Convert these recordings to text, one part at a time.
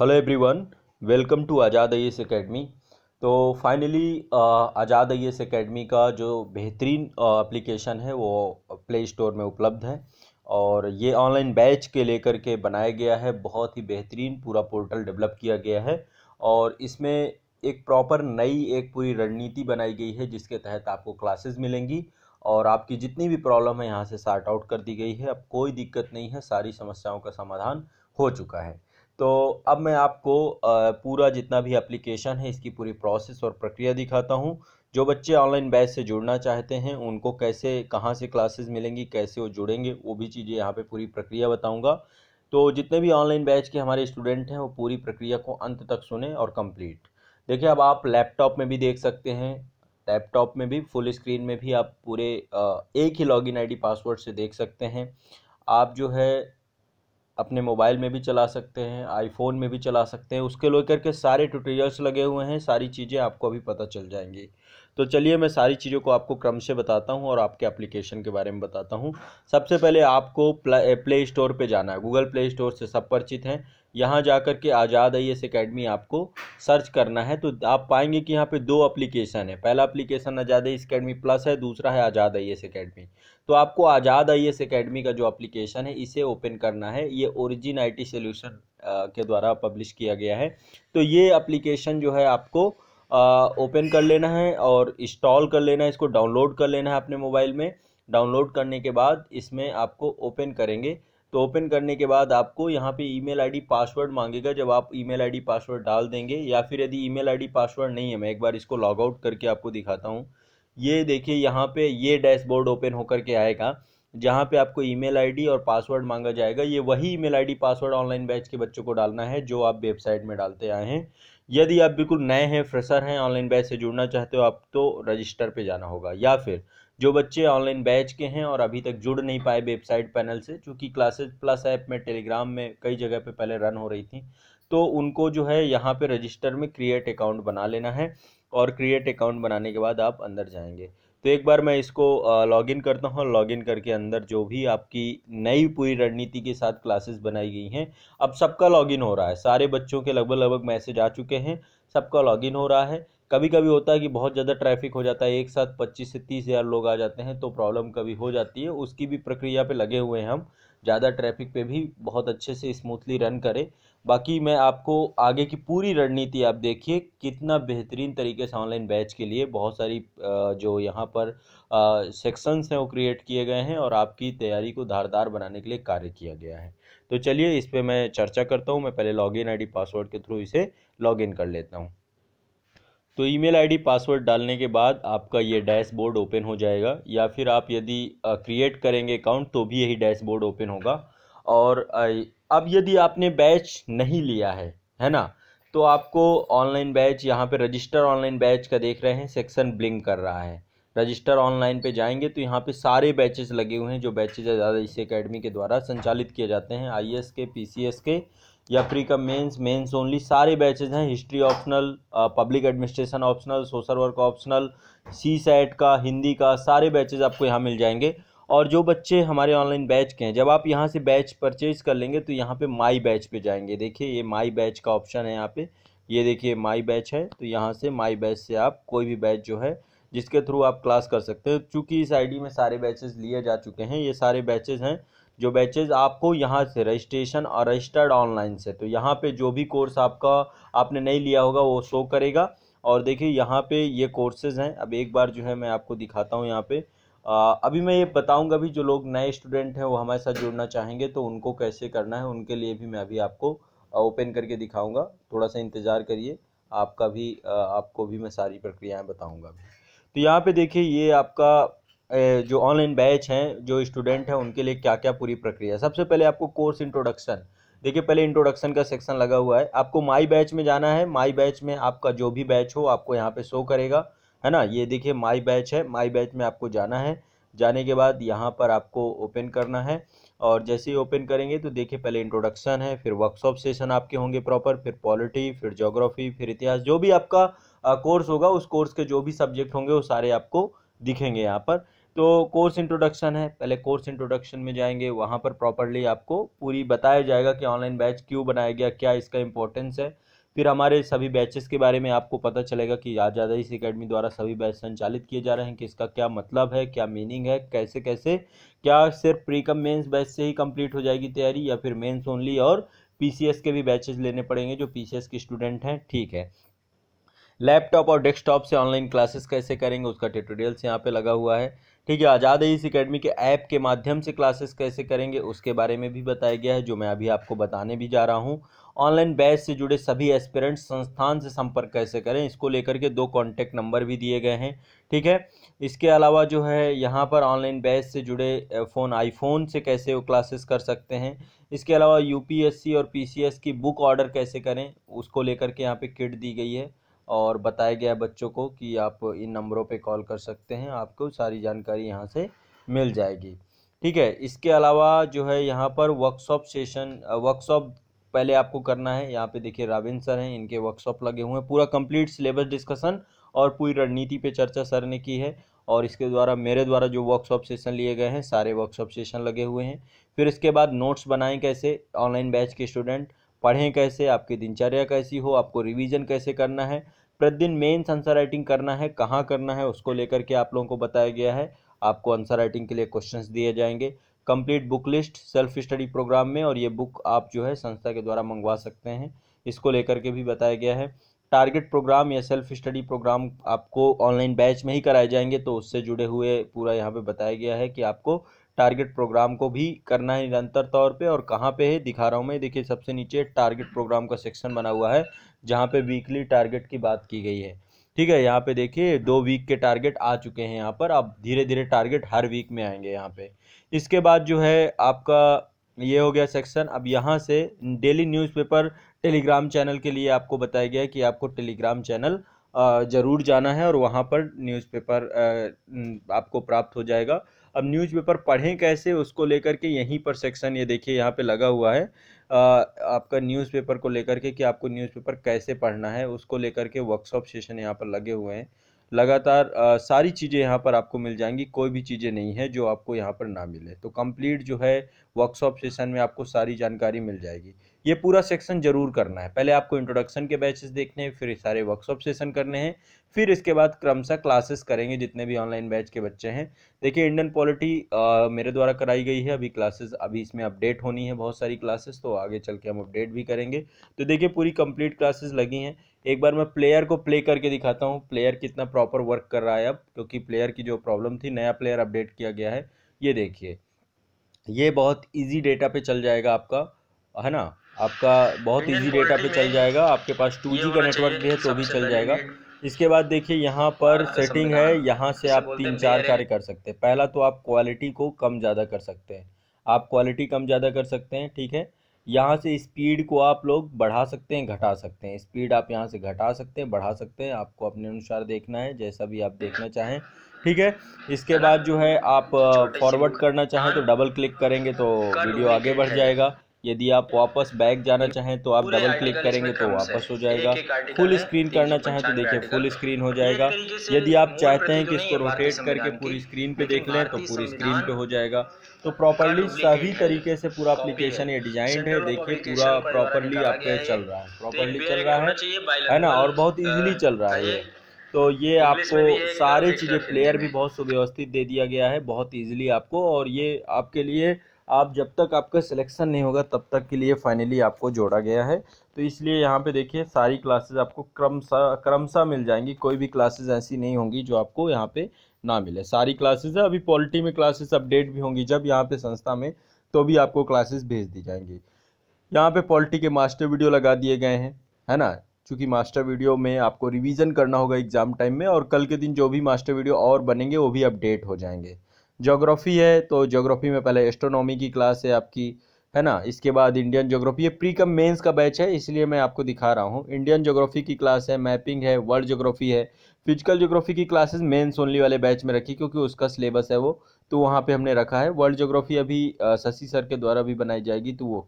Hello everyone welcome to Azad I academy तो finally Azad I academy का जो बेहतरीन एप्लीकेशन uh, है वो प्ले स्टोर में उपलब्ध है और ये ऑनलाइन बैच के लेकर के बनाया गया है बहुत ही बेहतरीन पूरा पोर्टल डेवलप किया गया है और इसमें एक प्रॉपर नई एक पूरी रणनीति बनाई गई है जिसके तहत आपको क्लासेस मिलेंगी और आपकी जितनी भी प्रॉब्लम है यहाँ से सार्ट आउट कर दी गई है अब कोई दिक्कत नहीं है सारी समस्याओं का समाधान हो चुका है तो अब मैं आपको पूरा जितना भी एप्लीकेशन है इसकी पूरी प्रोसेस और प्रक्रिया दिखाता हूँ जो बच्चे ऑनलाइन बैच से जुड़ना चाहते हैं उनको कैसे कहाँ से क्लासेस मिलेंगी कैसे वो जुड़ेंगे वो भी चीज़ें यहाँ पे पूरी प्रक्रिया बताऊँगा तो जितने भी ऑनलाइन बैच के हमारे स्टूडेंट हैं वो पूरी प्रक्रिया को अंत तक सुने और कंप्लीट देखिए अब आप लैपटॉप में भी देख सकते हैं लैपटॉप में भी फुल स्क्रीन में भी आप पूरे एक ही लॉगिन आईडी पासवर्ड से देख सकते हैं आप जो है अपने मोबाइल में भी चला सकते हैं आईफोन में भी चला सकते हैं उसके लेकर के सारे ट्यूटोरियल्स लगे हुए हैं सारी चीज़ें आपको अभी पता चल जाएंगी तो चलिए मैं सारी चीज़ों को आपको क्रम से बताता हूँ और आपके एप्लीकेशन के बारे में बताता हूँ सबसे पहले आपको प्ले, प्ले स्टोर पर जाना है गूगल प्ले स्टोर से सब परिचित हैं यहाँ जा कर के आज़ाद आई एस अकेडमी आपको सर्च करना है तो आप पाएंगे कि यहाँ पे दो एप्लीकेशन है पहला application Azad I S academy plus है दूसरा है आज़ाद आई एस अकेडमी तो आपको आज़ाद आई एस अकेडमी का जो एप्लीकेशन है इसे ओपन करना है ये ओरिजिन आई टी सोल्यूशन के द्वारा पब्लिश किया गया है तो ये अप्लीकेशन जो है आपको ओपन कर लेना है और इंस्टॉल कर लेना है इसको डाउनलोड कर लेना है अपने मोबाइल में डाउनलोड करने के बाद इसमें आपको ओपन करेंगे तो ओपन करने के बाद आपको यहाँ पे ईमेल आईडी पासवर्ड मांगेगा जब आप ईमेल आईडी पासवर्ड डाल देंगे या फिर यदि ईमेल आईडी पासवर्ड नहीं है मैं एक बार इसको लॉग आउट करके आपको दिखाता हूँ ये देखिए यहाँ पे ये डैशबोर्ड ओपन होकर के आएगा जहाँ पे आपको ईमेल आईडी और पासवर्ड मांगा जाएगा ये वही email ID password online batch के बच्चों को डालना है जो आप वेबसाइट में डालते आए हैं यदि आप बिल्कुल नए हैं फ्रेशर हैं ऑनलाइन बैच से जुड़ना चाहते हो आप तो रजिस्टर पे जाना होगा या फिर जो बच्चे ऑनलाइन बैच के हैं और अभी तक जुड़ नहीं पाए वेबसाइट पैनल से चूँकि क्लासेज प्लस ऐप में टेलीग्राम में कई जगह पे पहले रन हो रही थी तो उनको जो है यहाँ पे रजिस्टर में क्रिएट अकाउंट बना लेना है और क्रिएट अकाउंट बनाने के बाद आप अंदर जाएंगे तो एक बार मैं इसको लॉगिन करता हूँ लॉगिन करके अंदर जो भी आपकी नई पूरी रणनीति के साथ क्लासेस बनाई गई हैं अब सबका लॉगिन हो रहा है सारे बच्चों के लगभग लगभग मैसेज आ चुके हैं सबका लॉगिन हो रहा है कभी कभी होता है कि बहुत ज़्यादा ट्रैफिक हो जाता है एक साथ पच्चीस से तीस हज़ार लोग आ जाते हैं तो प्रॉब्लम कभी हो जाती है उसकी भी प्रक्रिया पे लगे हुए हैं हम ज़्यादा ट्रैफिक पे भी बहुत अच्छे से स्मूथली रन करें बाकी मैं आपको आगे की पूरी रणनीति आप देखिए कितना बेहतरीन तरीके से ऑनलाइन बैच के लिए बहुत सारी जो यहाँ पर सेक्शंस हैं वो क्रिएट किए गए हैं और आपकी तैयारी को धारदार बनाने के लिए कार्य किया गया है तो चलिए इस पर मैं चर्चा करता हूँ मैं पहले लॉगिन आईडी पासवर्ड के थ्रू इसे लॉगिन कर लेता हूँ तो ईमेल आईडी पासवर्ड डालने के बाद आपका ये डैशबोर्ड ओपन हो जाएगा या फिर आप यदि क्रिएट करेंगे अकाउंट तो भी यही डैशबोर्ड ओपन होगा और अब यदि आपने बैच नहीं लिया है है ना तो आपको ऑनलाइन बैच यहाँ पे रजिस्टर ऑनलाइन बैच का देख रहे हैं सेक्शन ब्लिंक कर रहा है रजिस्टर ऑनलाइन पे जाएंगे तो यहाँ पे सारे बैचेस लगे हुए हैं जो बैचेज आज़ाद इसी अकेडमी के द्वारा संचालित किए जाते हैं आई के पी के या फ्री का मेंस मेंस ओनली सारे बैचेज हैं history optional public administration optional social work optional C set का हिंदी का सारे बैचेज आपको यहाँ मिल जाएंगे और जो बच्चे हमारे ऑनलाइन बैच के हैं जब आप यहाँ से बैच परचेज कर लेंगे तो यहाँ पे माई बैच पे जाएंगे देखिए ये माई बैच का ऑप्शन है यहाँ पे ये देखिए माई बैच है तो यहाँ से माई बैच से आप कोई भी बैच जो है जिसके थ्रू आप क्लास कर सकते हैं चूँकि इस आई में सारे बैचेज़ लिए जा चुके हैं ये सारे बैचेज़ हैं जो बैचेज़ आपको यहाँ से रजिस्ट्रेशन और रजिस्टर्ड ऑनलाइन से तो यहाँ पर जो भी कोर्स आपका आपने नहीं लिया होगा वो शो करेगा और देखिए यहाँ पे ये कोर्सेज़ हैं अब एक बार जो है मैं आपको दिखाता हूँ यहाँ पे अभी मैं ये बताऊंगा भी जो लोग नए स्टूडेंट हैं वो हमारे साथ जुड़ना चाहेंगे तो उनको कैसे करना है उनके लिए भी मैं अभी आपको ओपन करके दिखाऊंगा थोड़ा सा इंतज़ार करिए आपका भी आपको भी मैं सारी प्रक्रियाएं बताऊंगा तो यहाँ पे देखिए ये आपका जो ऑनलाइन बैच हैं जो स्टूडेंट हैं उनके लिए क्या क्या पूरी प्रक्रिया है सबसे पहले आपको कोर्स इंट्रोडक्शन देखिए पहले इंट्रोडक्शन का सेक्शन लगा हुआ है आपको माई बैच में जाना है माई बैच में आपका जो भी बैच हो आपको यहाँ पे शो करेगा है ना ये देखिए माई बैच है माई बैच में आपको जाना है जाने के बाद यहाँ पर आपको ओपन करना है और जैसे ही ओपन करेंगे तो देखिए पहले इंट्रोडक्शन है फिर वर्कशॉप सेशन आपके होंगे प्रॉपर फिर पॉलिटी फिर जोग्राफी फिर इतिहास जो भी आपका कोर्स होगा उस कोर्स के जो भी सब्जेक्ट होंगे वो सारे आपको दिखेंगे यहाँ पर तो कोर्स इंट्रोडक्शन है पहले कोर्स इंट्रोडक्शन में जाएंगे वहाँ पर प्रॉपरली आपको पूरी बताया जाएगा कि ऑनलाइन बैच क्यों बनाया गया क्या इसका इंपॉर्टेंस है फिर हमारे सभी बैचेस के बारे में आपको पता चलेगा कि आज़ादी से अकेडमी द्वारा सभी बैच संचालित किए जा रहे हैं कि इसका क्या मतलब है क्या मीनिंग है कैसे कैसे क्या सिर्फ प्री कम मेन्स बैच से ही कंप्लीट हो जाएगी तैयारी या फिर मेन्स ओनली और पी के भी बैचेज लेने पड़ेंगे जो पी के स्टूडेंट हैं ठीक है लैपटॉप और डेस्कटॉप से ऑनलाइन क्लासेस कैसे करेंगे उसका ट्यूटोरियल्स यहाँ पे लगा हुआ है ठीक है आज़ाद इस अकेडमी के ऐप के माध्यम से क्लासेस कैसे करेंगे उसके बारे में भी बताया गया है जो मैं अभी आपको बताने भी जा रहा हूँ ऑनलाइन बैच से जुड़े सभी एस्पिरेंट्स संस्थान से संपर्क कैसे करें इसको लेकर के दो कॉन्टैक्ट नंबर भी दिए गए हैं ठीक है इसके अलावा जो है यहाँ पर ऑनलाइन बैच से जुड़े फ़ोन आईफोन से कैसे वो क्लासेस कर सकते हैं इसके अलावा यूपीएससी और पीसीएस की बुक ऑर्डर कैसे करें उसको लेकर के यहाँ पे किट दी गई है और बताया गया बच्चों को कि आप इन नंबरों पे कॉल कर सकते हैं आपको सारी जानकारी यहाँ से मिल जाएगी ठीक है इसके अलावा जो है यहाँ पर वर्कशॉप सेशन वर्कशॉप पहले आपको करना है यहाँ पे देखिए राविन सर हैं इनके वर्कशॉप लगे हुए हैं पूरा कंप्लीट सिलेबस डिस्कशन और पूरी रणनीति पे चर्चा सर ने की है और इसके द्वारा मेरे द्वारा जो वर्कशॉप सेशन लिए गए हैं सारे वर्कशॉप सेशन लगे हुए हैं फिर इसके बाद नोट्स बनाएं कैसे ऑनलाइन बैच के स्टूडेंट पढ़ें कैसे आपकी दिनचर्या कैसी हो आपको रिविजन कैसे करना है प्रतिदिन मेन्स आंसर राइटिंग करना है कहाँ करना है उसको लेकर के आप लोगों को बताया गया है आपको आंसर राइटिंग के लिए क्वेश्चंस दिए जाएंगे complete book list self study program में और ये बुक आप जो है संस्था के द्वारा मंगवा सकते हैं इसको लेकर के भी बताया गया है टारगेट प्रोग्राम या सेल्फ स्टडी प्रोग्राम आपको ऑनलाइन बैच में ही कराए जाएंगे तो उससे जुड़े हुए पूरा यहाँ पे बताया गया है कि आपको टारगेट प्रोग्राम को भी करना है निरंतर तौर पे और कहाँ पे है दिखा रहा हूँ मैं देखिए सबसे नीचे टारगेट प्रोग्राम का सेक्शन बना हुआ है जहाँ पे वीकली टारगेट की बात की गई है ठीक है यहाँ पे देखिए दो वीक के टारगेट आ चुके हैं यहाँ पर अब धीरे धीरे टारगेट हर वीक में आएंगे यहाँ पे इसके बाद जो है आपका ये हो गया सेक्शन अब यहाँ से डेली न्यूज़पेपर टेलीग्राम चैनल के लिए आपको बताया गया है कि आपको टेलीग्राम चैनल ज़रूर जाना है और वहाँ पर न्यूज़पेपर आपको प्राप्त हो जाएगा अब न्यूज़पेपर पढ़ें कैसे उसको लेकर के यहीं पर सेक्शन ये देखिए यहाँ पे लगा हुआ है आपका न्यूज़पेपर को लेकर के कि आपको न्यूज़पेपर कैसे पढ़ना है उसको लेकर के वर्कशॉप सेशन यहाँ पर लगे हुए हैं लगातार सारी चीज़ें यहाँ पर आपको मिल जाएंगी कोई भी चीज़ें नहीं है जो आपको यहाँ पर ना मिले तो कंप्लीट जो है वर्कशॉप सेशन में आपको सारी जानकारी मिल जाएगी ये पूरा सेक्शन जरूर करना है पहले आपको इंट्रोडक्शन के बैचेस देखने हैं फिर सारे वर्कशॉप सेशन करने हैं फिर इसके बाद क्रमशः क्लासेस करेंगे जितने भी ऑनलाइन बैच के बच्चे हैं देखिए इंडियन पॉलिटी मेरे द्वारा कराई गई है अभी क्लासेस अभी इसमें अपडेट होनी है बहुत सारी क्लासेस तो आगे चल के हम अपडेट भी करेंगे तो देखिए पूरी कंप्लीट क्लासेस लगी हैं एक बार मैं प्लेयर को प्ले करके दिखाता हूँ प्लेयर कितना प्रॉपर वर्क कर रहा है अब क्योंकि प्लेयर की जो प्रॉब्लम थी नया प्लेयर अपडेट किया गया है ये देखिए ये बहुत ईजी डेटा पे चल जाएगा आपका है ना आपका बहुत ईजी डेटा पे चल जाएगा आपके पास टू का नेटवर्क भी है तो भी चल जाएगा इसके बाद देखिए यहाँ हाँ, पर सेटिंग है यहाँ से आप तीन चार कार्य कर सकते हैं पहला तो आप क्वालिटी को कम ज़्यादा कर सकते हैं आप क्वालिटी कम ज़्यादा कर सकते हैं ठीक है यहाँ से स्पीड को आप लोग बढ़ा सकते हैं घटा सकते हैं स्पीड आप यहाँ से घटा सकते हैं बढ़ा सकते हैं आपको अपने अनुसार देखना है जैसा भी आप देखना चाहें ठीक है इसके बाद जो है आप फॉरवर्ड करना चाहें तो डबल क्लिक करेंगे तो वीडियो आगे बढ़ जाएगा यदि आप वापस बैक जाना चाहें तो आप डबल क्लिक करेंगे तो वापस हो जाएगा फुल स्क्रीन करना चाहें तो देखिए फुल स्क्रीन हो जाएगा यदि आप चाहते हैं कि तो इसको रोटेट करके पूरी स्क्रीन पे देख लें तो पूरी स्क्रीन पे हो जाएगा तो प्रॉपरली सभी तरीके से पूरा अप्लीकेशन ये डिजाइंड है देखिए पूरा प्रॉपरली आपके चल रहा है प्रॉपरली तो हाँ। चल रहा है है ना और बहुत ईजिली चल रहा है ये तो ये आपको सारे चीज़ें प्लेयर भी बहुत सुव्यवस्थित दे दिया गया है बहुत ईजिली आपको और ये आपके लिए आप जब तक आपका सिलेक्शन नहीं होगा तब तक के लिए फाइनली आपको जोड़ा गया है तो इसलिए यहाँ पे देखिए सारी क्लासेस आपको क्रमशा क्रमशा मिल जाएंगी कोई भी क्लासेस ऐसी नहीं होंगी जो आपको यहाँ पे ना मिले सारी क्लासेस है अभी पॉलिटी में क्लासेस अपडेट भी होंगी जब यहाँ पे संस्था में तो भी आपको क्लासेस भेज दी जाएंगी यहाँ पे पॉलिटी के मास्टर वीडियो लगा दिए गए हैं है ना क्योंकि मास्टर वीडियो में आपको रिविज़न करना होगा एग्जाम टाइम में और कल के दिन जो भी मास्टर वीडियो और बनेंगे वो भी अपडेट हो जाएंगे जोग्राफ़ी है तो जोग्राफ़ी में पहले एस्ट्रोनॉमी की क्लास है आपकी है ना इसके बाद इंडियन जोग्राफ़ी ये प्री कम मेंस का बैच है इसलिए मैं आपको दिखा रहा हूँ इंडियन जोग्राफ़ी की क्लास है मैपिंग है वर्ल्ड जोग्राफ़ी है फिजिकल जोग्राफ़ी की क्लासेस मेंस ओनली वाले बैच में रखी क्योंकि उसका सिलेबस है वो तो वहाँ पे हमने रखा है वर्ल्ड जोग्राफ़ी अभी शशि सर के द्वारा भी बनाई जाएगी तो वो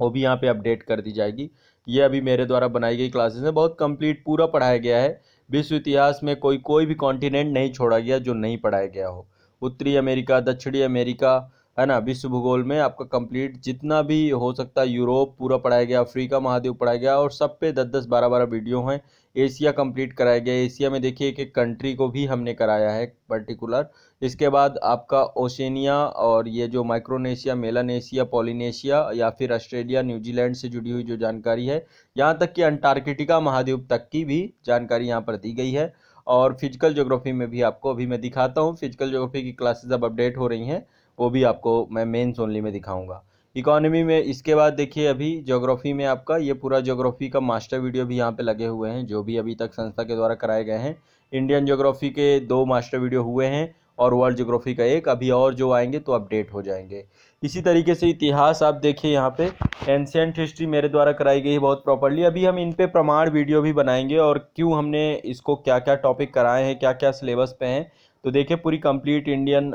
वो भी यहाँ पे अपडेट कर दी जाएगी ये अभी मेरे द्वारा बनाई गई क्लासेस हैं बहुत कंप्लीट पूरा पढ़ाया गया है विश्व इतिहास में कोई कोई भी कॉन्टिनेंट नहीं छोड़ा गया जो नहीं पढ़ाया गया हो उत्तरी अमेरिका दक्षिणी अमेरिका है ना विश्व भूगोल में आपका कंप्लीट जितना भी हो सकता है यूरोप पूरा पढ़ाया गया अफ्रीका महाद्वीप पढ़ाया गया और सब पे दस दस बारह बारह वीडियो हैं एशिया कंप्लीट कराया गया एशिया में देखिए एक एक कंट्री को भी हमने कराया है पर्टिकुलर इसके बाद आपका ओशनिया और ये जो माइक्रोनेशिया मेलानेशिया पॉलिनेशिया या फिर ऑस्ट्रेलिया न्यूजीलैंड से जुड़ी हुई जो जानकारी है यहाँ तक कि अंटार्कटिका महाद्वीप तक की भी जानकारी यहाँ पर दी गई है और फिजिकल ज्योग्राफी में भी आपको अभी मैं दिखाता हूँ फिजिकल ज्योग्राफी की क्लासेस अब अपडेट हो रही हैं वो भी आपको मैं मेन्स ओनली में दिखाऊँगा इकोनॉमी में इसके बाद देखिए अभी ज्योग्राफी में आपका ये पूरा जोग्राफी का मास्टर वीडियो भी यहाँ पे लगे हुए हैं जो भी अभी तक संस्था के द्वारा कराए गए हैं इंडियन ज्योग्राफी के दो मास्टर वीडियो हुए हैं और वर्ल्ड जोग्राफी का एक अभी और जो आएंगे तो अपडेट हो जाएंगे इसी तरीके से इतिहास आप देखिए यहाँ पे एंशियंट हिस्ट्री मेरे द्वारा कराई गई है बहुत प्रॉपरली अभी हम इन पे प्रमाण वीडियो भी बनाएंगे और क्यों हमने इसको क्या क्या टॉपिक कराए हैं क्या क्या सिलेबस पे हैं तो देखिए पूरी कंप्लीट इंडियन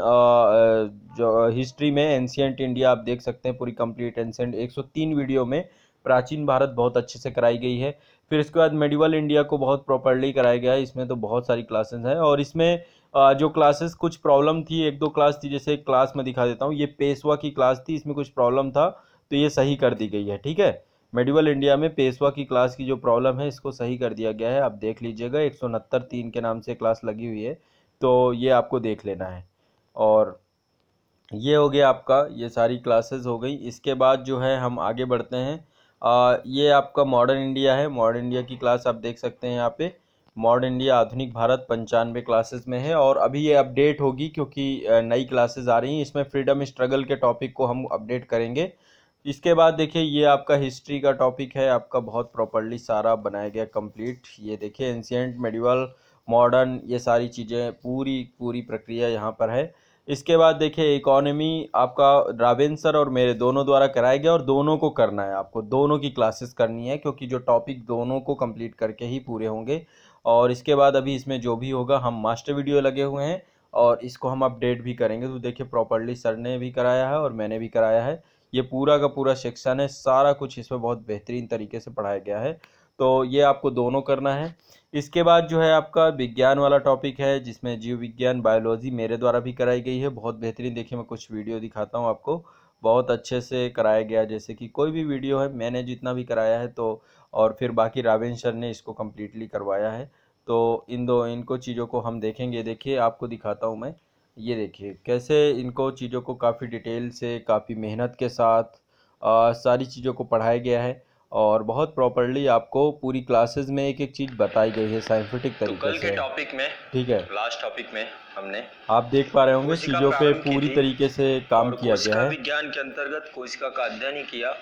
जो हिस्ट्री में एंशियंट इंडिया आप देख सकते हैं पूरी कंप्लीट एंशियंट 103 वीडियो में प्राचीन भारत बहुत अच्छे से कराई गई है फिर इसके बाद मेडिवल इंडिया को बहुत प्रॉपरली कराया गया है इसमें तो बहुत सारी क्लासेस हैं और इसमें जो क्लासेस कुछ प्रॉब्लम थी एक दो क्लास थी जैसे क्लास में दिखा देता हूँ ये पेशवा की क्लास थी इसमें कुछ प्रॉब्लम था तो ये सही कर दी गई है ठीक है मेडिवल इंडिया में पेशवा की क्लास की जो प्रॉब्लम है इसको सही कर दिया गया है आप देख लीजिएगा एक सौ उनहत्तर तीन के नाम से क्लास लगी हुई है तो ये आपको देख लेना है और ये हो गया आपका ये सारी क्लासेस हो गई इसके बाद जो है हम आगे बढ़ते हैं आ, ये आपका मॉडर्न इंडिया है मॉडर्न इंडिया की क्लास आप देख सकते हैं यहाँ पे मॉडर्न इंडिया आधुनिक भारत पंचानवे क्लासेस में है और अभी ये अपडेट होगी क्योंकि नई क्लासेस आ रही हैं इसमें फ्रीडम स्ट्रगल के टॉपिक को हम अपडेट करेंगे इसके बाद देखिए ये आपका हिस्ट्री का टॉपिक है आपका बहुत प्रॉपरली सारा बनाया गया कंप्लीट ये देखिए एंशियंट मेडिवल मॉडर्न ये सारी चीज़ें पूरी पूरी प्रक्रिया यहाँ पर है इसके बाद देखिए इकोनॉमी आपका रावेंसर सर और मेरे दोनों द्वारा कराया गया और दोनों को करना है आपको दोनों की क्लासेस करनी है क्योंकि जो टॉपिक दोनों को कंप्लीट करके ही पूरे होंगे और इसके बाद अभी इसमें जो भी होगा हम मास्टर वीडियो लगे हुए हैं और इसको हम अपडेट भी करेंगे तो देखिए प्रॉपरली सर ने भी कराया है और मैंने भी कराया है ये पूरा का पूरा सेक्शन है सारा कुछ इसमें बहुत बेहतरीन तरीके से पढ़ाया गया है तो ये आपको दोनों करना है इसके बाद जो है आपका विज्ञान वाला टॉपिक है जिसमें जीव विज्ञान बायोलॉजी मेरे द्वारा भी कराई गई है बहुत बेहतरीन देखिए मैं कुछ वीडियो दिखाता हूँ आपको बहुत अच्छे से कराया गया जैसे कि कोई भी वीडियो है मैंने जितना भी कराया है तो और फिर बाकी रावेन सर ने इसको कम्प्लीटली करवाया है तो इन दो इनको चीज़ों को हम देखेंगे देखिए आपको दिखाता हूँ मैं ये देखिए कैसे इनको चीज़ों को काफ़ी डिटेल से काफ़ी मेहनत के साथ आ, सारी चीज़ों को पढ़ाया गया है और बहुत प्रॉपरली आपको पूरी क्लासेस में एक एक चीज बताई गई है साइंटिफिक तो तरीके तो कल टॉपिक में ठीक है लास्ट टॉपिक में हमने आप देख पा रहे होंगे चीजों पे पूरी तरीके से काम किया गया है विज्ञान के अंतर्गत कोशिका का अध्ययन ही किया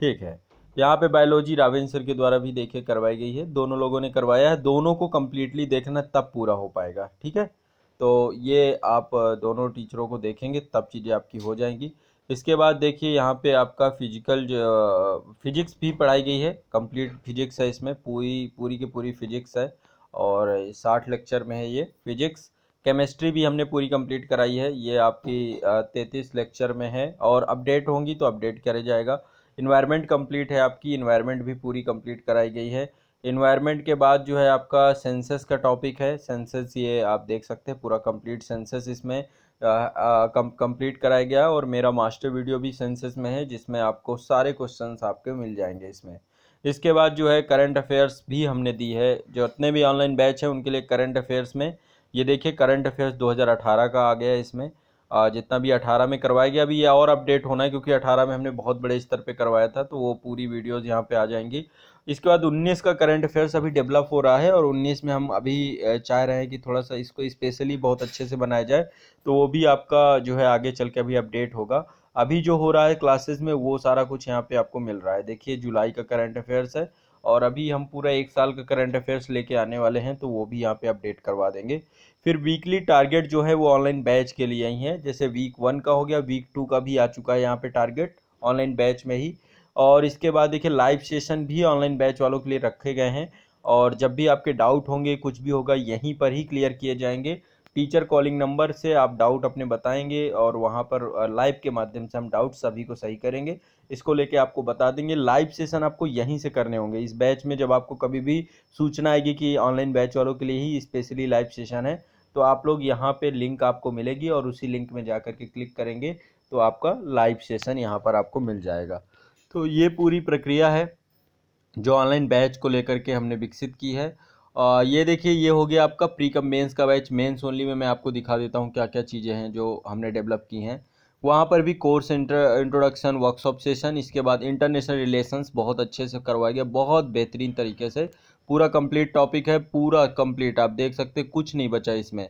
ठीक है यहाँ पे बायोलॉजी रावेन सर के द्वारा भी देखिए करवाई गई है दोनों लोगों ने करवाया है दोनों को कम्प्लीटली देखना तब पूरा हो पाएगा ठीक है तो ये आप दोनों टीचरों को देखेंगे तब चीज़ें आपकी हो जाएंगी इसके बाद देखिए यहाँ पे आपका फिजिकल जो फिजिक्स भी पढ़ाई गई है कंप्लीट फिजिक्स है इसमें पूरी पूरी की पूरी फिजिक्स है और साठ लेक्चर में है ये फिजिक्स केमिस्ट्री भी हमने पूरी कंप्लीट कराई है ये आपकी तैंतीस लेक्चर में है और अपडेट होंगी तो अपडेट करा जाएगा इन्वायरमेंट कंप्लीट है आपकी इन्वायरमेंट भी पूरी कंप्लीट कराई गई है इन्वायरमेंट के बाद जो है आपका सेंसस का टॉपिक है सेंसस ये आप देख सकते हैं पूरा कंप्लीट सेंसस इसमें कंप्लीट कराया गया और मेरा मास्टर वीडियो भी सेंसस में है जिसमें आपको सारे क्वेश्चंस आपके मिल जाएंगे इसमें इसके बाद जो है करंट अफेयर्स भी हमने दी है जो जितने भी ऑनलाइन बैच हैं उनके लिए करंट अफेयर्स में ये देखिए करंट अफेयर्स 2018 का आ गया है इसमें जितना भी 18 में करवाया गया अभी ये और अपडेट होना है क्योंकि 18 में हमने बहुत बड़े स्तर पे करवाया था तो वो पूरी वीडियोस यहाँ पे आ जाएंगी इसके बाद 19 का करंट अफेयर्स अभी डेवलप हो रहा है और 19 में हम अभी चाह रहे हैं कि थोड़ा सा इसको स्पेशली बहुत अच्छे से बनाया जाए तो वो भी आपका जो है आगे चल के अभी अपडेट होगा अभी जो हो रहा है क्लासेस में वो सारा कुछ यहाँ पे आपको मिल रहा है देखिए जुलाई का करंट अफेयर्स है और अभी हम पूरा एक साल का करंट अफेयर्स लेके आने वाले हैं तो वो भी यहाँ पे अपडेट करवा देंगे फिर वीकली टारगेट जो है वो ऑनलाइन बैच के लिए ही है जैसे वीक वन का हो गया वीक टू का भी आ चुका है यहाँ पे टारगेट ऑनलाइन बैच में ही और इसके बाद देखिए लाइव सेशन भी ऑनलाइन बैच वालों के लिए रखे गए हैं और जब भी आपके डाउट होंगे कुछ भी होगा यहीं पर ही क्लियर किए जाएंगे टीचर कॉलिंग नंबर से आप डाउट अपने बताएंगे और वहाँ पर लाइव के माध्यम से हम डाउट सभी को सही करेंगे इसको लेके आपको बता देंगे लाइव सेशन आपको यहीं से करने होंगे इस बैच में जब आपको कभी भी सूचना आएगी कि ऑनलाइन बैच वालों के लिए ही स्पेशली लाइव सेशन है तो आप लोग यहाँ पे लिंक आपको मिलेगी और उसी लिंक में जा कर के क्लिक करेंगे तो आपका लाइव सेशन यहाँ पर आपको मिल जाएगा तो ये पूरी प्रक्रिया है जो ऑनलाइन बैच को लेकर के हमने विकसित की है आ, ये देखिए ये हो गया आपका प्री कम मेंस का बैच मेंस ओनली में मैं आपको दिखा देता हूँ क्या क्या चीज़ें हैं जो हमने डेवलप की हैं वहाँ पर भी course inter introduction workshop session इसके बाद इंटरनेशनल रिलेशंस बहुत अच्छे से करवाया गया बहुत बेहतरीन तरीके से पूरा कंप्लीट टॉपिक है पूरा कंप्लीट आप देख सकते कुछ नहीं बचा इसमें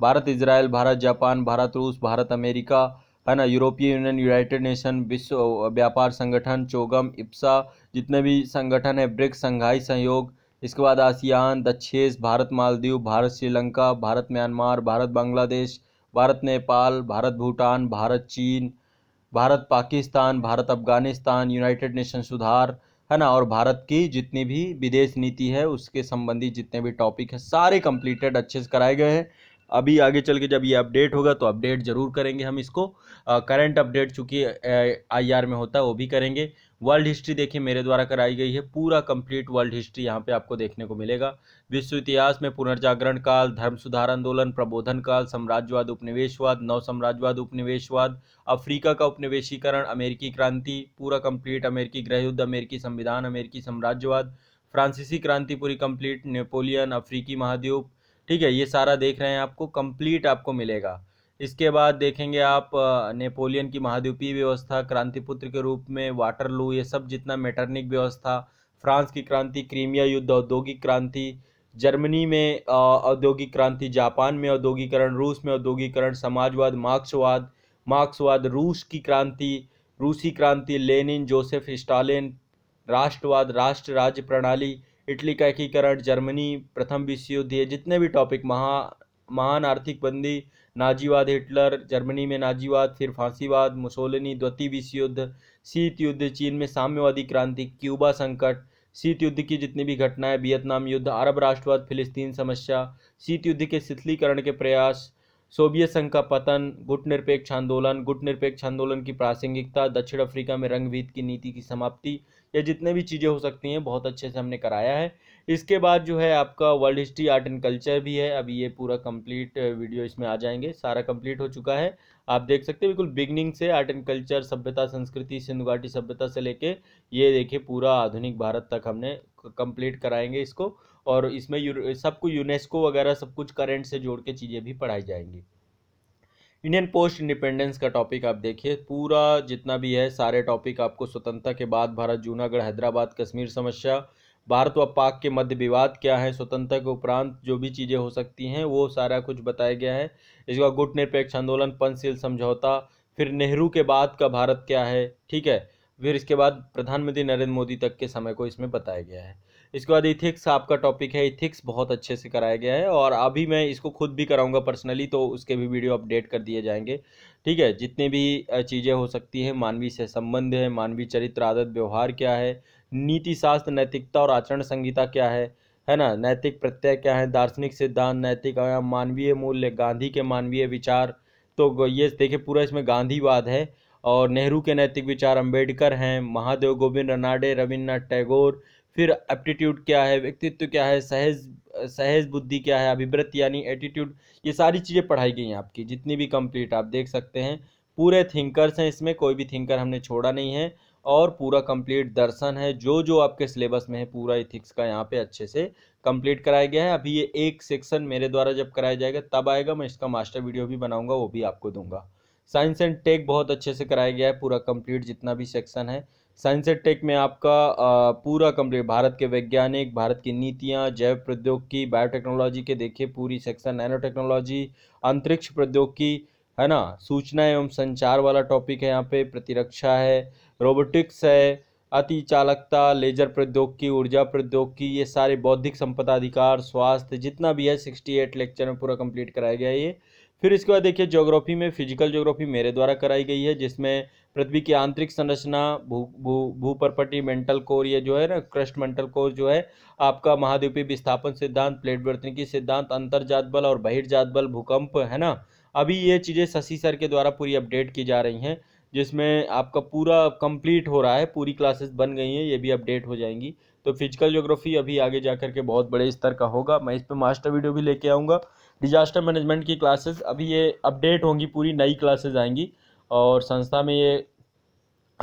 भारत इसराइल भारत जापान भारत रूस भारत अमेरिका है ना यूरोपीय यूनियन यूनाइटेड नेशन विश्व व्यापार संगठन चोगम इप्सा जितने भी संगठन है ब्रिक्स संघाई सहयोग इसके बाद आसियान दक्षेस भारत मालदीव भारत श्रीलंका भारत म्यांमार भारत बांग्लादेश भारत नेपाल भारत भूटान भारत चीन भारत पाकिस्तान भारत अफगानिस्तान यूनाइटेड नेशन सुधार है ना और भारत की जितनी भी विदेश नीति है उसके संबंधी जितने भी टॉपिक है सारे कंप्लीटेड अच्छे से कराए गए हैं अभी आगे चल के जब ये अपडेट होगा तो अपडेट ज़रूर करेंगे हम इसको करंट अपडेट चूँकि आई में होता है वो भी करेंगे वर्ल्ड हिस्ट्री देखिए मेरे द्वारा कराई गई है पूरा कंप्लीट वर्ल्ड हिस्ट्री यहाँ पे आपको देखने को मिलेगा विश्व इतिहास में पुनर्जागरण काल धर्म सुधार आंदोलन प्रबोधन काल साम्राज्यवाद उपनिवेशवाद नव साम्राज्यवाद उपनिवेशवाद अफ्रीका का उपनिवेशीकरण अमेरिकी क्रांति पूरा कंप्लीट अमेरिकी गृहयुद्ध अमेरिकी संविधान अमेरिकी साम्राज्यवाद फ्रांसीसी क्रांति पूरी कंप्लीट नेपोलियन अफ्रीकी महाद्वीप ठीक है ये सारा देख रहे हैं आपको कंप्लीट आपको मिलेगा इसके बाद देखेंगे आप नेपोलियन की महाद्वीपीय व्यवस्था क्रांतिपुत्र के रूप में वाटरलू ये सब जितना मेटर्निक व्यवस्था फ्रांस की क्रांति क्रीमिया युद्ध औद्योगिक क्रांति जर्मनी में औद्योगिक क्रांति जापान में औद्योगिकरण रूस में औद्योगिकरण समाजवाद मार्क्सवाद मार्क्सवाद रूस की क्रांति रूसी क्रांति लेनिन जोसेफ स्टालिन राष्ट्रवाद राष्ट्र राज्य प्रणाली इटली का एकीकरण जर्मनी प्रथम विश्व युद्ध ये जितने भी टॉपिक महा महान आर्थिक बंदी नाजीवाद हिटलर जर्मनी में नाजीवाद फिर फांसीवाद मुसोलिनी द्वितीय विश्व युद्ध शीत युद्ध चीन में साम्यवादी क्रांति क्यूबा संकट शीत युद्ध की जितनी भी घटनाएं वियतनाम युद्ध अरब राष्ट्रवाद फिलिस्तीन समस्या शीत युद्ध के शिथिलीकरण के प्रयास सोवियत संघ का पतन गुट आंदोलन गुट निरपेक्ष आंदोलन की प्रासंगिकता दक्षिण अफ्रीका में रंगभेद की नीति की समाप्ति या जितने भी चीज़ें हो सकती हैं बहुत अच्छे से हमने कराया है इसके बाद जो है आपका world history art and culture भी है अभी ये पूरा कंप्लीट वीडियो इसमें आ जाएंगे सारा कंप्लीट हो चुका है आप देख सकते हैं बिल्कुल बिगनिंग से आर्ट एंड कल्चर सभ्यता संस्कृति सिंधु घाटी सभ्यता से लेके ये देखिए पूरा आधुनिक भारत तक हमने कंप्लीट कराएंगे इसको और इसमें यू, सबको यूनेस्को वगैरह सब कुछ करेंट से जोड़ के चीज़ें भी पढ़ाई जाएंगी इंडियन पोस्ट इंडिपेंडेंस का टॉपिक आप देखिए पूरा जितना भी है सारे टॉपिक आपको स्वतंत्रता के बाद भारत जूनागढ़ हैदराबाद कश्मीर समस्या भारत व पाक के मध्य विवाद क्या है स्वतंत्रता के उपरांत जो भी चीज़ें हो सकती हैं वो सारा कुछ बताया गया है इसके बाद गुट निरपेक्ष आंदोलन पंचशील समझौता फिर नेहरू के बाद का भारत क्या है ठीक है फिर इसके बाद प्रधानमंत्री नरेंद्र मोदी तक के समय को इसमें बताया गया है इसके बाद इथिक्स आपका टॉपिक है इथिक्स बहुत अच्छे से कराया गया है और अभी मैं इसको खुद भी कराऊंगा पर्सनली तो उसके भी वीडियो अपडेट कर दिए जाएंगे ठीक है जितने भी चीज़ें हो सकती हैं मानवीय से संबंध है मानवीय चरित्र आदत व्यवहार क्या है नीति शास्त्र नैतिकता और आचरण संहिता क्या है है ना नैतिक प्रत्यय क्या है दार्शनिक सिद्धांत नैतिक मानवीय मूल्य गांधी के मानवीय विचार तो ये देखिए पूरा इसमें गांधीवाद है और नेहरू के नैतिक विचार अंबेडकर हैं महादेव गोविंद रनाडे रविन्द्रनाथ टैगोर फिर एप्टीट्यूड क्या है व्यक्तित्व क्या है सहज सहज बुद्धि क्या है अभिव्रत यानी एटीट्यूड ये सारी चीज़ें पढ़ाई गई हैं आपकी जितनी भी कंप्लीट आप देख सकते हैं पूरे थिंकर्स हैं इसमें कोई भी थिंकर हमने छोड़ा नहीं है और पूरा कंप्लीट दर्शन है जो जो आपके सिलेबस में है पूरा इथिक्स का यहाँ पे अच्छे से कंप्लीट कराया गया है अभी ये एक सेक्शन मेरे द्वारा जब कराया जाएगा तब आएगा मैं इसका मास्टर वीडियो भी बनाऊंगा वो भी आपको दूंगा साइंस एंड टेक बहुत अच्छे से कराया गया है पूरा कंप्लीट जितना भी सेक्शन है साइंस एंड टेक में आपका पूरा कंप्लीट भारत के वैज्ञानिक भारत की नीतियाँ जैव प्रौद्योगिकी बायोटेक्नोलॉजी के देखिए पूरी सेक्शन नैनो टेक्नोलॉजी अंतरिक्ष प्रौद्योगिकी है ना सूचना एवं संचार वाला टॉपिक है यहाँ पे प्रतिरक्षा है रोबोटिक्स है अति चालकता लेजर प्रौद्योगिकी ऊर्जा प्रौद्योगिकी ये सारे बौद्धिक संपदा अधिकार स्वास्थ्य जितना भी है सिक्सटी एट लेक्चर में पूरा कंप्लीट कराया गया है ये फिर इसके बाद देखिए ज्योग्राफी में फिजिकल ज्योग्राफी मेरे द्वारा कराई गई है जिसमें पृथ्वी की आंतरिक संरचना भू भू भूपरपटी मेंटल कोर ये जो है ना क्रस्ट मेंटल कोर जो है आपका महाद्वीपीय विस्थापन सिद्धांत प्लेट वर्तनिकी सिद्धांत जात बल और बहिर्जात बल भूकंप है ना अभी ये चीज़ें शशि सर के द्वारा पूरी अपडेट की जा रही हैं जिसमें आपका पूरा कंप्लीट हो रहा है पूरी क्लासेस बन गई हैं ये भी अपडेट हो जाएंगी तो फिजिकल ज्योग्राफी अभी आगे जा कर के बहुत बड़े स्तर का होगा मैं इस पर मास्टर वीडियो भी लेके आऊँगा डिजास्टर मैनेजमेंट की क्लासेस अभी ये अपडेट होंगी पूरी नई क्लासेस आएंगी और संस्था में ये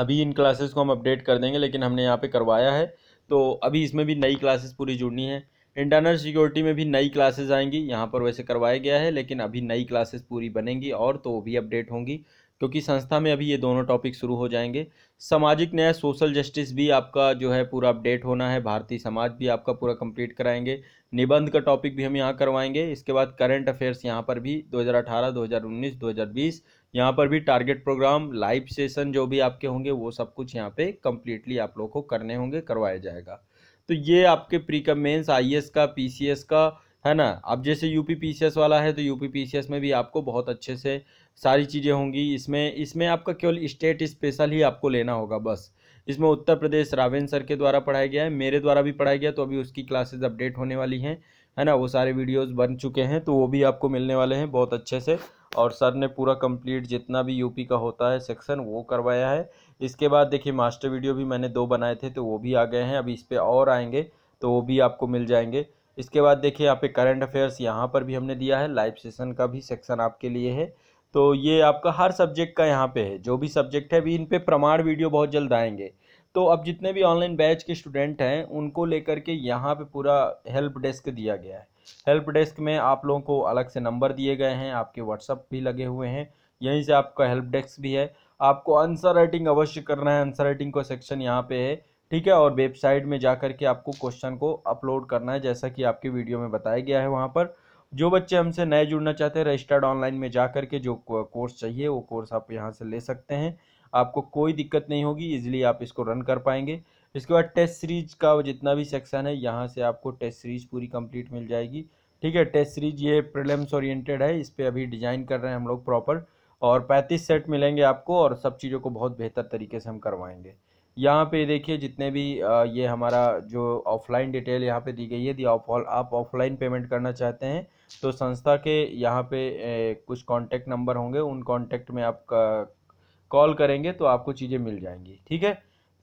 अभी इन क्लासेस को हम अपडेट कर देंगे लेकिन हमने यहाँ पे करवाया है तो अभी इसमें भी नई क्लासेस पूरी जुड़नी है इंटरनल सिक्योरिटी में भी नई क्लासेस आएंगी यहाँ पर वैसे करवाया गया है लेकिन अभी नई क्लासेस पूरी बनेंगी और तो भी अपडेट होंगी क्योंकि संस्था में अभी ये दोनों टॉपिक शुरू हो जाएंगे सामाजिक न्याय सोशल जस्टिस भी आपका जो है पूरा अपडेट होना है भारतीय समाज भी आपका पूरा कंप्लीट कराएंगे निबंध का टॉपिक भी हम यहाँ करवाएंगे इसके बाद करंट अफेयर्स यहाँ पर भी 2018 2019 2020 यहाँ पर भी टारगेट प्रोग्राम लाइव सेशन जो भी आपके होंगे वो सब कुछ यहाँ पे कम्प्लीटली आप लोग को करने होंगे करवाया जाएगा तो ये आपके प्री मेन्स आई का पी का है ना अब जैसे यू पी वाला है तो यू पी में भी आपको बहुत अच्छे से सारी चीज़ें होंगी इसमें इसमें आपका केवल स्टेट स्पेशल ही आपको लेना होगा बस इसमें उत्तर प्रदेश रावेन सर के द्वारा पढ़ाया गया है मेरे द्वारा भी पढ़ाया गया तो अभी उसकी क्लासेज अपडेट होने वाली हैं है ना वो सारे वीडियोस बन चुके हैं तो वो भी आपको मिलने वाले हैं बहुत अच्छे से और सर ने पूरा कंप्लीट जितना भी यूपी का होता है सेक्शन वो करवाया है इसके बाद देखिए मास्टर वीडियो भी मैंने दो बनाए थे तो वो भी आ गए हैं अभी इस पर और आएंगे तो वो भी आपको मिल जाएंगे इसके बाद देखिए यहाँ पे करंट अफेयर्स यहाँ पर भी हमने दिया है लाइव सेशन का भी सेक्शन आपके लिए है तो ये आपका हर सब्जेक्ट का यहाँ पे है जो भी सब्जेक्ट है भी इन पे प्रमाण वीडियो बहुत जल्द आएंगे तो अब जितने भी ऑनलाइन बैच के स्टूडेंट हैं उनको लेकर के यहाँ पे पूरा हेल्प डेस्क दिया गया है हेल्प डेस्क में आप लोगों को अलग से नंबर दिए गए हैं आपके व्हाट्सअप भी लगे हुए हैं यहीं से आपका हेल्प डेस्क भी है आपको आंसर राइटिंग अवश्य करना है आंसर राइटिंग का सेक्शन यहाँ पे है ठीक है और वेबसाइट में जा कर के आपको क्वेश्चन को अपलोड करना है जैसा कि आपके वीडियो में बताया गया है वहाँ पर जो बच्चे हमसे नए जुड़ना चाहते हैं रजिस्टर्ड ऑनलाइन में जा कर के जो कोर्स चाहिए वो कोर्स आप यहाँ से ले सकते हैं आपको कोई दिक्कत नहीं होगी इजीली आप इसको रन कर पाएंगे इसके बाद टेस्ट सीरीज का जितना भी सेक्शन है यहाँ से आपको टेस्ट सीरीज पूरी कंप्लीट मिल जाएगी ठीक है टेस्ट सीरीज ये प्रेलम्स ओरिएंटेड है इस पर अभी डिज़ाइन कर रहे हैं हम लोग प्रॉपर और पैंतीस सेट मिलेंगे आपको और सब चीज़ों को बहुत बेहतर तरीके से हम करवाएंगे यहाँ पे देखिए जितने भी ये हमारा जो ऑफलाइन डिटेल यहाँ पे दी गई है यदि आप ऑफलाइन पेमेंट करना चाहते हैं तो संस्था के यहाँ पे कुछ कांटेक्ट नंबर होंगे उन कांटेक्ट में आप कॉल करेंगे तो आपको चीज़ें मिल जाएंगी ठीक है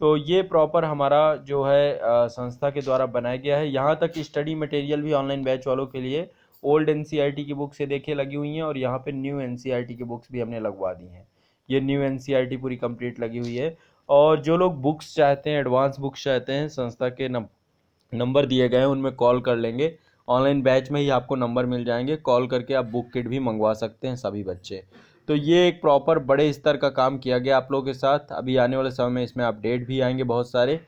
तो ये प्रॉपर हमारा जो है संस्था के द्वारा बनाया गया है यहाँ तक स्टडी मटेरियल भी ऑनलाइन बैच वालों के लिए ओल्ड एन e की बुक से देखिए लगी हुई हैं और यहाँ पर न्यू एन की बुक्स भी हमने लगवा दी हैं ये न्यू एन e पूरी कंप्लीट लगी हुई है और जो लोग बुक्स चाहते हैं एडवांस बुक्स चाहते हैं संस्था के नंबर दिए गए हैं उनमें कॉल कर लेंगे ऑनलाइन बैच में ही आपको नंबर मिल जाएंगे कॉल करके आप बुक किट भी मंगवा सकते हैं सभी बच्चे तो ये एक प्रॉपर बड़े स्तर का काम किया गया आप लोगों के साथ अभी आने वाले समय में इसमें अपडेट भी आएंगे बहुत सारे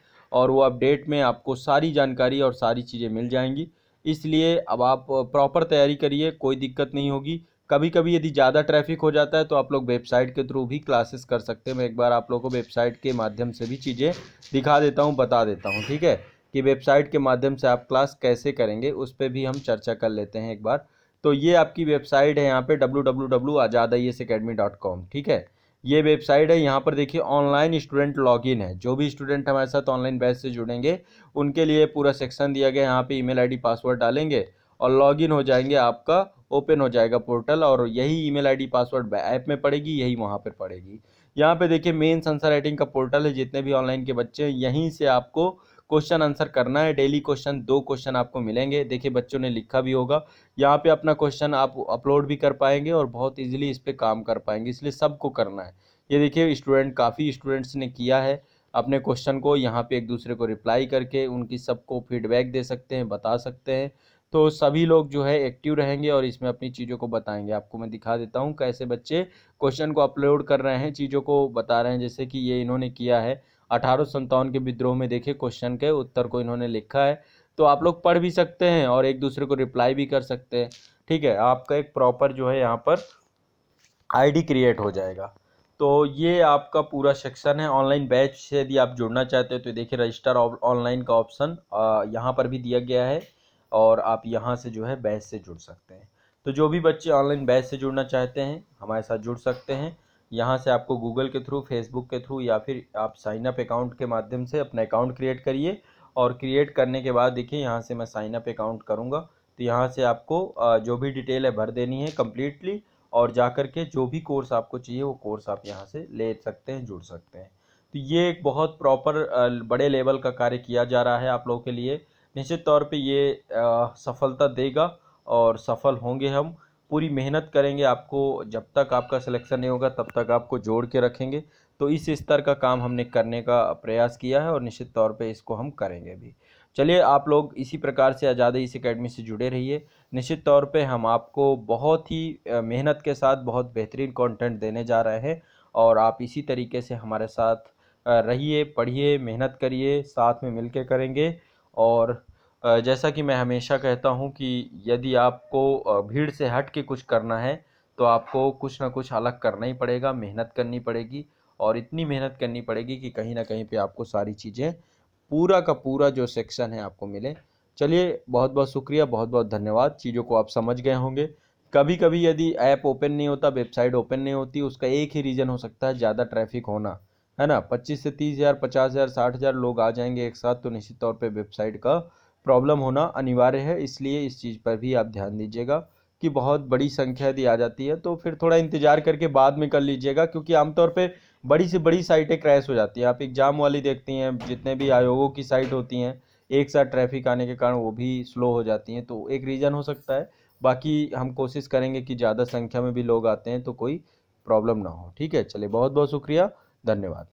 और वो अपडेट में आपको सारी जानकारी और सारी चीज़ें मिल जाएंगी इसलिए अब आप प्रॉपर तैयारी करिए कोई दिक्कत नहीं होगी कभी कभी यदि ज़्यादा ट्रैफिक हो जाता है तो आप लोग वेबसाइट के थ्रू भी क्लासेस कर सकते हैं मैं एक बार आप लोगों को वेबसाइट के माध्यम से भी चीज़ें दिखा देता हूँ बता देता हूँ ठीक है कि वेबसाइट के माध्यम से आप क्लास कैसे करेंगे उस पर भी हम चर्चा कर लेते हैं एक बार तो ये आपकी वेबसाइट है यहाँ पे W Azad I S academy dot com ठीक है ये वेबसाइट है यहाँ पर देखिए ऑनलाइन स्टूडेंट लॉगिन है जो भी स्टूडेंट हमारे साथ ऑनलाइन बैच से जुड़ेंगे उनके लिए पूरा सेक्शन दिया गया है यहाँ पे ईमेल आईडी पासवर्ड डालेंगे और लॉगिन हो जाएंगे आपका ओपन हो जाएगा पोर्टल और यही ईमेल आईडी पासवर्ड ऐप में पड़ेगी यही वहाँ पर पड़ेगी यहाँ पे देखिए मेन आंसर राइटिंग का पोर्टल है जितने भी ऑनलाइन के बच्चे हैं यहीं से आपको क्वेश्चन आंसर करना है डेली क्वेश्चन दो क्वेश्चन आपको मिलेंगे देखिए बच्चों ने लिखा भी होगा यहाँ पे अपना क्वेश्चन आप अपलोड भी कर पाएंगे और बहुत इजीली इस पर काम कर पाएंगे इसलिए सबको करना है ये देखिए स्टूडेंट काफ़ी स्टूडेंट्स ने किया है अपने क्वेश्चन को यहाँ पे एक दूसरे को रिप्लाई करके उनकी सबको फीडबैक दे सकते हैं बता सकते हैं तो सभी लोग जो है एक्टिव रहेंगे और इसमें अपनी चीज़ों को बताएंगे आपको मैं दिखा देता हूँ कैसे बच्चे क्वेश्चन को अपलोड कर रहे हैं चीज़ों को बता रहे हैं जैसे कि ये इन्होंने किया है अठारह सौ के विद्रोह में देखे क्वेश्चन के उत्तर को इन्होंने लिखा है तो आप लोग पढ़ भी सकते हैं और एक दूसरे को रिप्लाई भी कर सकते हैं ठीक है आपका एक प्रॉपर जो है यहाँ पर आईडी क्रिएट हो जाएगा तो ये आपका पूरा सेक्शन है ऑनलाइन बैच से यदि आप जुड़ना चाहते हो तो देखिए रजिस्टर ऑनलाइन का ऑप्शन यहाँ पर भी दिया गया है और आप यहाँ से जो है बैच से जुड़ सकते हैं तो जो भी बच्चे ऑनलाइन बैच से जुड़ना चाहते हैं हमारे साथ जुड़ सकते हैं यहाँ से आपको गूगल के थ्रू फेसबुक के थ्रू या फिर आप साइन अप अकाउंट के माध्यम से अपना अकाउंट क्रिएट करिए और क्रिएट करने के बाद देखिए यहाँ से मैं साइन अप अकाउंट करूँगा तो यहाँ से आपको जो भी डिटेल है भर देनी है कम्प्लीटली और जा कर के जो भी कोर्स आपको चाहिए वो कोर्स आप यहाँ से ले सकते हैं जुड़ सकते हैं तो ये एक बहुत प्रॉपर बड़े लेवल का कार्य किया जा रहा है आप लोगों के लिए निश्चित तौर पे ये सफलता देगा और सफल होंगे हम पूरी मेहनत करेंगे आपको जब तक आपका सिलेक्शन नहीं होगा तब तक आपको जोड़ के रखेंगे तो इस स्तर का काम हमने करने का प्रयास किया है और निश्चित तौर पे इसको हम करेंगे भी चलिए आप लोग इसी प्रकार से आज़ादी इस अकेडमी से जुड़े रहिए निश्चित तौर पे हम आपको बहुत ही मेहनत के साथ बहुत बेहतरीन कंटेंट देने जा रहे हैं और आप इसी तरीके से हमारे साथ रहिए पढ़िए मेहनत करिए साथ में मिल करेंगे और जैसा कि मैं हमेशा कहता हूँ कि यदि आपको भीड़ से हट के कुछ करना है तो आपको कुछ ना कुछ अलग करना ही पड़ेगा मेहनत करनी पड़ेगी और इतनी मेहनत करनी पड़ेगी कि कहीं ना कहीं पे आपको सारी चीज़ें पूरा का पूरा जो सेक्शन है आपको मिले चलिए बहुत बहुत शुक्रिया बहुत बहुत धन्यवाद चीज़ों को आप समझ गए होंगे कभी कभी यदि ऐप ओपन नहीं होता वेबसाइट ओपन नहीं होती उसका एक ही रीज़न हो सकता है ज़्यादा ट्रैफिक होना है ना पच्चीस से तीस हज़ार पचास हज़ार साठ हज़ार लोग आ जाएंगे एक साथ तो निश्चित तौर पे वेबसाइट का प्रॉब्लम होना अनिवार्य है इसलिए इस चीज़ पर भी आप ध्यान दीजिएगा कि बहुत बड़ी संख्या यदि आ जाती है तो फिर थोड़ा इंतज़ार करके बाद में कर लीजिएगा क्योंकि आमतौर पर बड़ी से बड़ी साइटें क्रैश हो जाती हैं आप एग्ज़ाम वाली देखती हैं जितने भी आयोगों की साइट होती हैं एक साथ ट्रैफिक आने के कारण वो भी स्लो हो जाती हैं तो एक रीज़न हो सकता है बाकी हम कोशिश करेंगे कि ज़्यादा संख्या में भी लोग आते हैं तो कोई प्रॉब्लम ना हो ठीक है चलिए बहुत बहुत शुक्रिया धन्यवाद